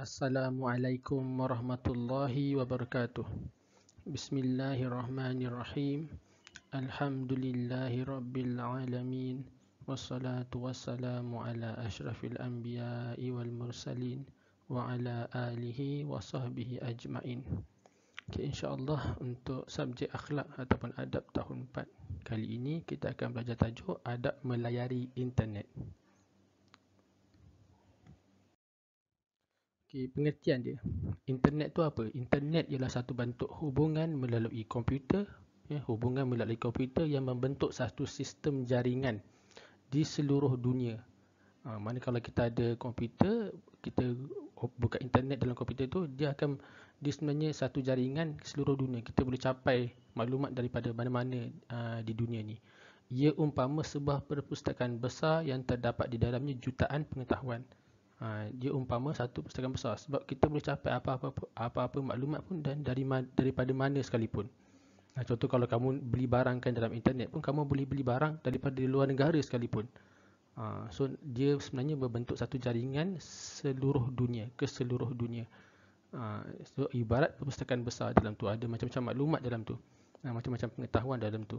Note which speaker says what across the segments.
Speaker 1: Assalamualaikum warahmatullahi wabarakatuh Bismillahirrahmanirrahim Alhamdulillahirrabbilalamin Wassalatu wassalamu ala ashrafil anbiya'i wal mursalin Wa ala alihi wa sahbihi ajma'in okay, InsyaAllah untuk subjek akhlak ataupun adab tahun 4 Kali ini kita akan belajar tajuk Adab melayari internet Okey, pengertian dia. Internet tu apa? Internet ialah satu bentuk hubungan melalui komputer, ya, hubungan melalui komputer yang membentuk satu sistem jaringan di seluruh dunia. Ha, mana kalau kita ada komputer, kita buka internet dalam komputer tu, dia akan di sebenarnya satu jaringan seluruh dunia. Kita boleh capai maklumat daripada mana-mana uh, di dunia ni. Ia umpama sebuah perpustakaan besar yang terdapat di dalamnya jutaan pengetahuan. Ha, dia umpama satu perpustakaan besar sebab kita boleh capai apa-apa apa-apa maklumat pun dan dari daripada mana sekalipun. Nah, ha, contoh kalau kamu beli barang kan dalam internet pun kamu boleh beli barang daripada luar negara sekalipun. Ha, so dia sebenarnya berbentuk satu jaringan seluruh dunia, ke seluruh dunia. Ha, so ibarat perpustakaan besar dalam tu ada macam-macam maklumat dalam tu. Ha, macam-macam pengetahuan dalam tu.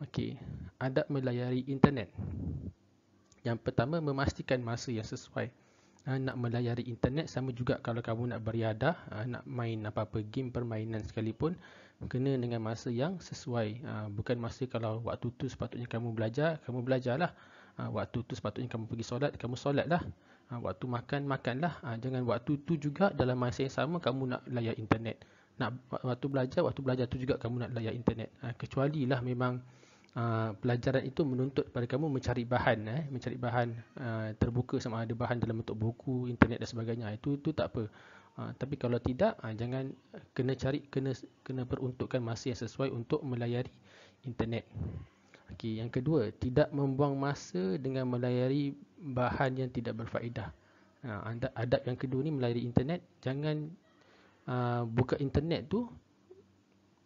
Speaker 1: Okey, adab melayari internet. Yang pertama memastikan masa yang sesuai. Ah, nak melayari internet sama juga kalau kamu nak beriadah ah, nak main apa-apa game permainan sekalipun kena dengan masa yang sesuai ah, bukan masa kalau waktu tu sepatutnya kamu belajar kamu belajarlah waktu tu sepatutnya kamu pergi solat kamu solatlah waktu makan makanlah jangan waktu tu juga dalam masa yang sama kamu nak layar internet nak waktu belajar waktu belajar tu juga kamu nak layar internet kecuali lah memang Ah, pelajaran itu menuntut pada kamu mencari bahan eh mencari bahan uh, terbuka sama ada bahan dalam bentuk buku internet dan sebagainya ah, itu itu tak apa uh, tapi kalau tidak uh, jangan kena cari kena kena peruntukkan masa yang sesuai untuk melayari internet okey yang kedua tidak membuang masa dengan melayari bahan yang tidak berfaedah ada adab yang kedua ni melayari internet jangan uh, buka internet tu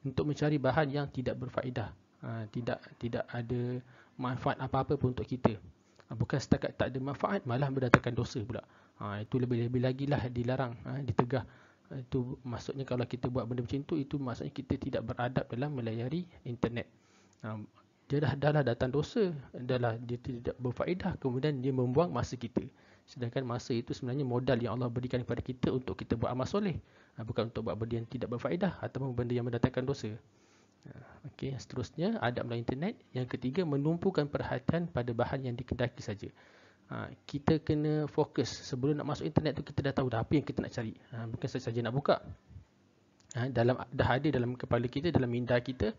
Speaker 1: untuk mencari bahan yang tidak berfaedah Ah, tidak tidak ada manfaat apa-apa pun untuk kita. Ah, bukan setakat tak ada manfaat, malah mendatangkan dosa pula. Ha, itu lebih-lebih lagi lah dilarang, ha, ditegah. Ha, itu maksudnya kalau kita buat benda macam itu, itu maksudnya kita tidak beradab dalam melayari internet. Ha, dia dah, dah lah datang dosa, dah lah dia tidak berfaedah, kemudian dia membuang masa kita. Sedangkan masa itu sebenarnya modal yang Allah berikan kepada kita untuk kita buat amal soleh. Ha, bukan untuk buat benda yang tidak berfaedah ataupun benda yang mendatangkan dosa. Ya, okey, seterusnya adab dalam internet. Yang ketiga menumpukan perhatian pada bahan yang dikendaki saja. Ha, kita kena fokus sebelum nak masuk internet tu kita dah tahu dah apa yang kita nak cari. Ha, bukan saja nak buka. Ha, dalam dah ada dalam kepala kita, dalam minda kita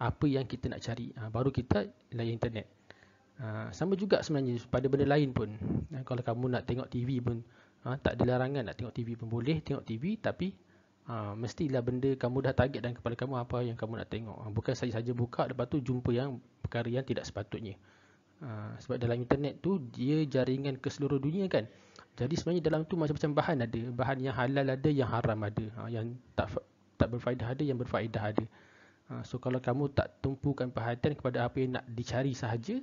Speaker 1: apa yang kita nak cari. Ha, baru kita layan internet. Ha, sama juga sebenarnya pada benda lain pun. Ha, kalau kamu nak tengok TV pun ha, tak ada nak tengok TV pun boleh tengok TV tapi ha, mestilah benda kamu dah dan kepada kamu apa yang kamu nak tengok ha, bukan saja-saja buka lepas tu jumpa yang perkara yang tidak sepatutnya ha, sebab dalam internet tu dia jaringan ke seluruh dunia kan jadi sebenarnya dalam tu macam-macam bahan ada bahan yang halal ada yang haram ada ha, yang tak tak berfaedah ada yang berfaedah ada ha, so kalau kamu tak tumpukan perhatian kepada apa yang nak dicari sahaja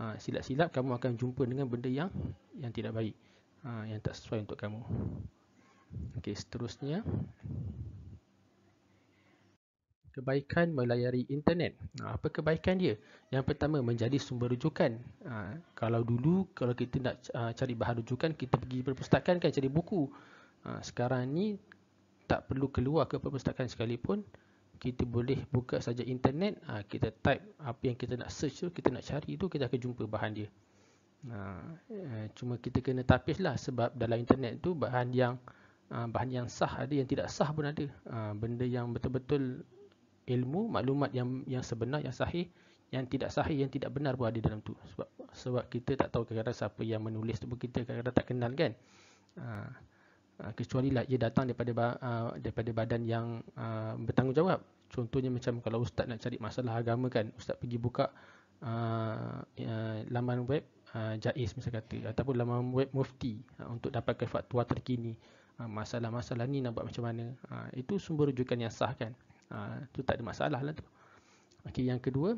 Speaker 1: ha, silap-silap kamu akan jumpa dengan benda yang yang tidak baik ha, yang tak sesuai untuk kamu Okey, seterusnya. Kebaikan melayari internet. Apa kebaikan dia? Yang pertama, menjadi sumber rujukan. Ha, kalau dulu, kalau kita nak ha, cari bahan rujukan, kita pergi perpustakaan kan, cari buku. Ha, sekarang ni, tak perlu keluar ke perpustakaan sekalipun. Kita boleh buka saja internet, kita type apa yang kita nak search tu, kita nak cari tu, kita akan jumpa bahan dia. Eh, cuma kita kena tapislah sebab dalam internet tu bahan yang Ah, bahan yang sah ada yang tidak sah pun ada ah, benda yang betul-betul ilmu maklumat yang yang sebenar yang sahih yang tidak sahih yang tidak benar pun ada dalam tu sebab sebab kita tak tahu kadang-kadang siapa yang menulis tu pun kita kadang-kadang tak kenal kan ah, kecuali lah ia datang daripada daripada badan yang bertanggungjawab contohnya macam kalau ustaz nak cari masalah agama kan ustaz pergi buka eh, laman web uh, Jais misalnya kata ataupun laman web Mufti uh, untuk dapatkan fatwa terkini Ah, masalah-masalah ni nak buat macam mana ha, itu sumber rujukan yang sah kan ha, ah, itu tak ada masalah lah tu okay, yang kedua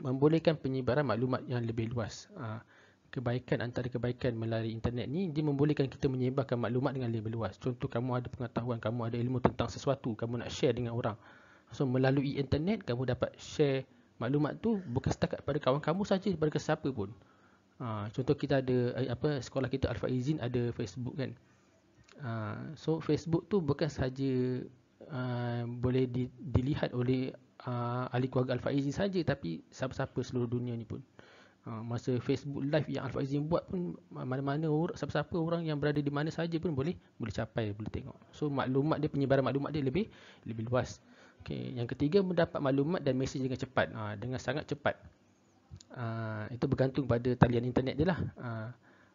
Speaker 1: membolehkan penyebaran maklumat yang lebih luas ha, kebaikan antara kebaikan melalui internet ni dia membolehkan kita menyebarkan maklumat dengan lebih luas contoh kamu ada pengetahuan kamu ada ilmu tentang sesuatu kamu nak share dengan orang so melalui internet kamu dapat share maklumat tu bukan setakat pada kawan kamu saja pada sesiapa pun ha, contoh kita ada eh, apa sekolah kita Alfa Izin ada Facebook kan Uh, so Facebook tu bukan sahaja uh, boleh di, dilihat oleh uh, ahli keluarga Al-Faizi saja tapi siapa-siapa seluruh dunia ni pun. Uh, masa Facebook live yang Al-Faizi buat pun mana-mana orang siapa-siapa orang yang berada di mana saja pun boleh boleh capai boleh tengok. So maklumat dia penyebaran maklumat dia lebih lebih luas. Okay. yang ketiga mendapat maklumat dan mesej dengan cepat uh, dengan sangat cepat. Uh, itu bergantung pada talian internet dia lah. Uh,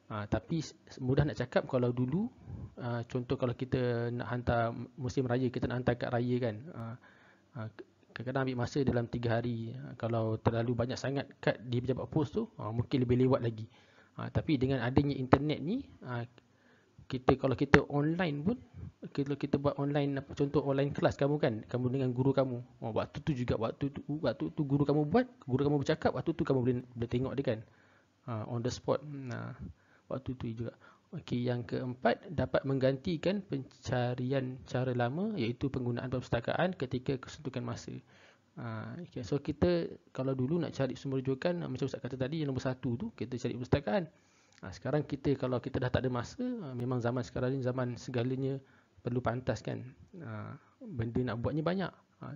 Speaker 1: Uh, tapi mudah nak cakap kalau dulu Ah, contoh kalau kita nak hantar musim raya kita nak hantar kat raya kan uh, kadang-kadang ambil masa dalam 3 hari kalau terlalu banyak sangat kad di pejabat pos tu mungkin lebih lewat lagi tapi dengan adanya internet ni kita kalau kita online pun kalau kita buat online apa contoh online kelas kamu kan kamu dengan guru kamu oh, waktu tu juga waktu tu waktu tu guru kamu buat guru kamu bercakap waktu tu kamu boleh boleh tengok dia kan uh, on the spot nah uh, waktu tu juga Okey, yang keempat dapat menggantikan pencarian cara lama iaitu penggunaan perpustakaan ketika kesuntukan masa. Uh, ah, okay. so kita kalau dulu nak cari sumber rujukan macam Ustaz kata tadi yang nombor satu tu kita cari perpustakaan. Uh, sekarang kita kalau kita dah tak ada masa, uh, memang zaman sekarang ni zaman segalanya perlu pantas kan. Uh, benda nak buatnya banyak. Uh,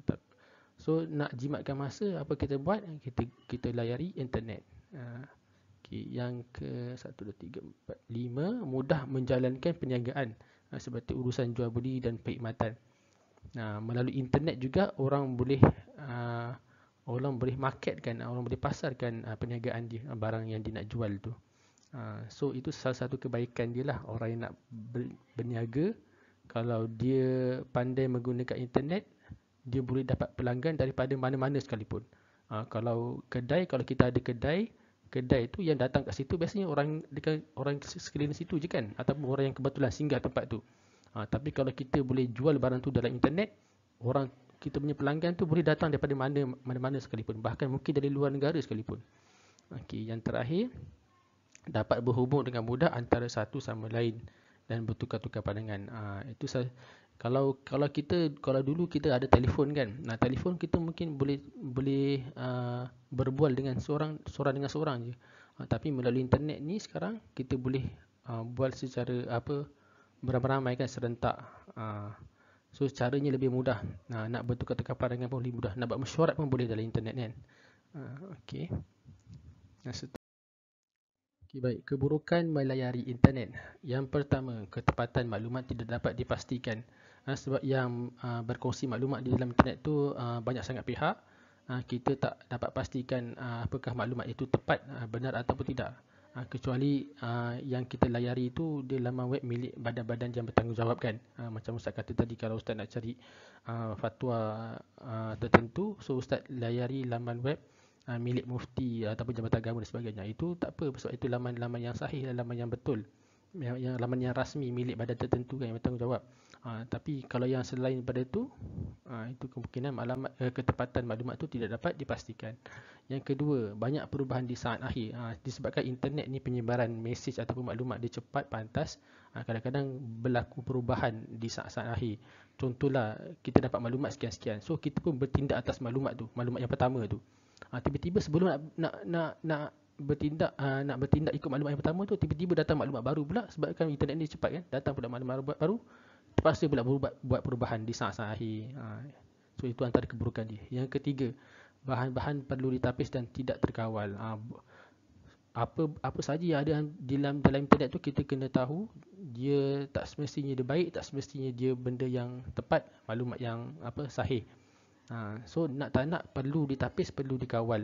Speaker 1: so nak jimatkan masa apa kita buat? Kita kita layari internet. Uh, Okey, yang ke 1 2 3 4 5 mudah menjalankan perniagaan uh, seperti urusan jual beli dan perkhidmatan. Nah, ha, melalui internet juga orang boleh uh, orang boleh marketkan, uh, orang boleh pasarkan uh, perniagaan dia, uh, barang yang dia nak jual tu. Uh, so itu salah satu kebaikan dia lah orang yang nak ber- berniaga kalau dia pandai menggunakan internet dia boleh dapat pelanggan daripada mana-mana sekalipun. Uh, kalau kedai kalau kita ada kedai kedai tu yang datang kat situ biasanya orang dekat orang sekeliling situ je kan ataupun orang yang kebetulan singgah tempat tu. Ha, tapi kalau kita boleh jual barang tu dalam internet, orang kita punya pelanggan tu boleh datang daripada mana mana-mana sekalipun bahkan mungkin dari luar negara sekalipun. Okey, yang terakhir dapat berhubung dengan mudah antara satu sama lain dan bertukar-tukar pandangan. Ha, itu kalau kalau kita kalau dulu kita ada telefon kan nah telefon kita mungkin boleh boleh uh, berbual dengan seorang seorang dengan seorang je uh, tapi melalui internet ni sekarang kita boleh uh, buat secara apa beramai-ramai kan serentak uh, so caranya lebih mudah uh, nak bertukar terkapar dengan pun lebih mudah nak buat mesyuarat pun boleh dalam internet kan uh, okey Okay, baik, keburukan melayari internet. Yang pertama, ketepatan maklumat tidak dapat dipastikan. Ha, sebab yang ha, berkongsi maklumat di dalam internet tu ha, banyak sangat pihak kita tak dapat pastikan apakah maklumat itu tepat benar ataupun tidak kecuali yang kita layari itu dia laman web milik badan-badan yang bertanggungjawab kan macam ustaz kata tadi kalau ustaz nak cari fatwa tertentu so ustaz layari laman web milik mufti ataupun jabatan agama dan sebagainya itu tak apa sebab itu laman-laman yang sahih laman yang betul yang, yang laman yang rasmi milik badan tertentu kan yang bertanggungjawab. Ha, tapi kalau yang selain pada itu, ha, ah, itu kemungkinan maklumat, eh, ketepatan maklumat itu tidak dapat dipastikan. Yang kedua, banyak perubahan di saat akhir. Ha, disebabkan internet ni penyebaran mesej ataupun maklumat dia cepat, pantas. Ha, kadang-kadang berlaku perubahan di saat-saat akhir. Contohlah, kita dapat maklumat sekian-sekian. So, kita pun bertindak atas maklumat tu, maklumat yang pertama tu. Ha, tiba-tiba sebelum nak, nak, nak, nak bertindak uh, nak bertindak ikut maklumat yang pertama tu tiba-tiba datang maklumat baru pula sebabkan internet ni cepat kan datang pula maklumat baru terpaksa pula berubat, buat perubahan di saat-saat akhir ha. so itu antara keburukan dia yang ketiga bahan-bahan perlu ditapis dan tidak terkawal ha. apa apa saja yang ada di dalam dalam internet tu kita kena tahu dia tak semestinya dia baik tak semestinya dia benda yang tepat maklumat yang apa sahih ha. so nak tak nak perlu ditapis perlu dikawal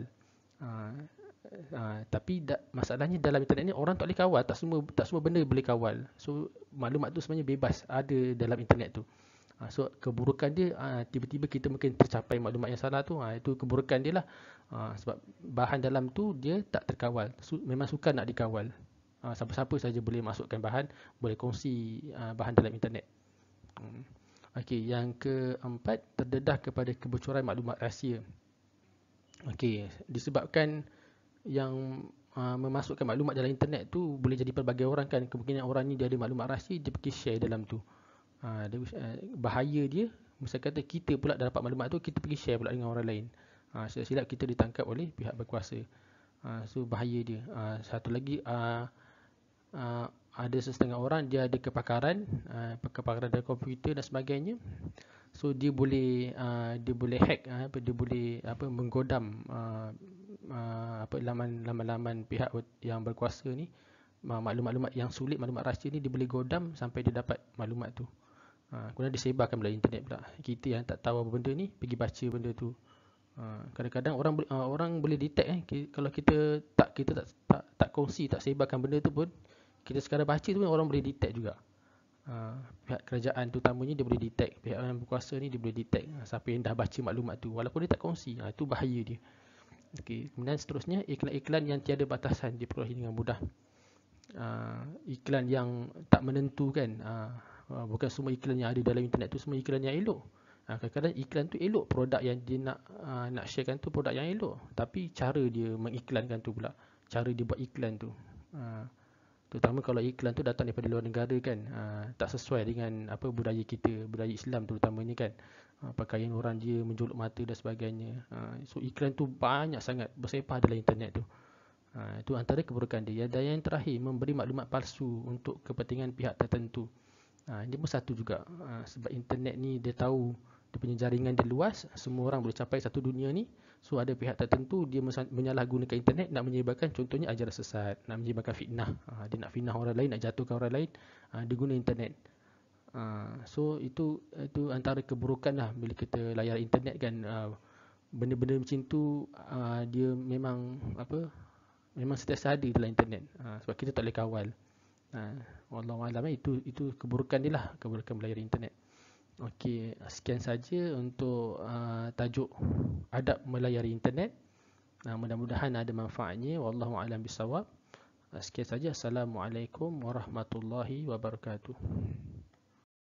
Speaker 1: ha. Uh, tapi da- masalahnya dalam internet ni orang tak boleh kawal tak semua tak semua benda boleh kawal so maklumat tu sebenarnya bebas ada dalam internet tu uh, so keburukan dia uh, tiba-tiba kita mungkin tercapai maklumat yang salah tu uh, itu keburukan dia lah uh, sebab bahan dalam tu dia tak terkawal so, memang suka nak dikawal uh, siapa-siapa saja boleh masukkan bahan boleh kongsi uh, bahan dalam internet hmm. okey yang keempat terdedah kepada kebocoran maklumat rahsia okey disebabkan yang uh, memasukkan maklumat dalam internet tu boleh jadi pelbagai orang kan kemungkinan orang ni dia ada maklumat rahsia dia pergi share dalam tu uh, bahaya dia misal kata kita pula dah dapat maklumat tu kita pergi share pula dengan orang lain uh, silap-silap kita ditangkap oleh pihak berkuasa uh, so bahaya dia uh, satu lagi uh, uh, ada setengah orang dia ada kepakaran uh, kepakaran dari komputer dan sebagainya so dia boleh uh, dia boleh hack uh, dia boleh apa menggodam uh, uh, apa laman-laman pihak yang berkuasa ni uh, maklumat-maklumat yang sulit maklumat rahsia ni dia godam sampai dia dapat maklumat tu. Ha, kemudian disebarkan melalui internet pula. Kita yang tak tahu apa benda ni pergi baca benda tu. Ha, kadang-kadang orang uh, orang boleh detect eh kalau kita tak kita tak tak tak kongsi tak sebarkan benda tu pun kita sekarang baca tu pun orang boleh detect juga. Ha, pihak kerajaan tu tamunya dia boleh detect, pihak yang berkuasa ni dia boleh detect ha, siapa yang dah baca maklumat tu walaupun dia tak kongsi. Ha, itu bahaya dia. Okey, kemudian seterusnya iklan-iklan yang tiada batasan diperolehi dengan mudah. Uh, iklan yang tak menentu kan. Uh, uh, bukan semua iklan yang ada dalam internet tu semua iklan yang elok. Uh, kadang-kadang iklan tu elok, produk yang dia nak uh, nak sharekan tu produk yang elok, tapi cara dia mengiklankan tu pula, cara dia buat iklan tu. Uh, terutama kalau iklan tu datang daripada luar negara kan ha, tak sesuai dengan apa budaya kita budaya Islam terutamanya kan ha, pakaian orang dia menjuluk mata dan sebagainya ha, so iklan tu banyak sangat bersepah dalam internet tu ha, itu antara keburukan dia dan yang terakhir memberi maklumat palsu untuk kepentingan pihak tertentu ha, ini pun satu juga ha, sebab internet ni dia tahu dia punya jaringan dia luas semua orang boleh capai satu dunia ni So ada pihak tertentu dia menyalahgunakan internet nak menyebarkan contohnya ajaran sesat, nak menyebarkan fitnah. Ha, dia nak fitnah orang lain, nak jatuhkan orang lain, ha, dia guna internet. Ha, so itu itu antara keburukan lah bila kita layar internet kan. Ha, benda-benda macam tu ha, dia memang apa memang sentiasa ada dalam internet ha, sebab kita tak boleh kawal. Ha, Wallahualam itu itu keburukan dia lah, keburukan layar internet. Okey, sekian saja untuk uh, tajuk adab melayari internet. Uh, mudah-mudahan ada manfaatnya. Wallahu a'lam bisawab. Uh, sekian saja. Assalamualaikum warahmatullahi wabarakatuh.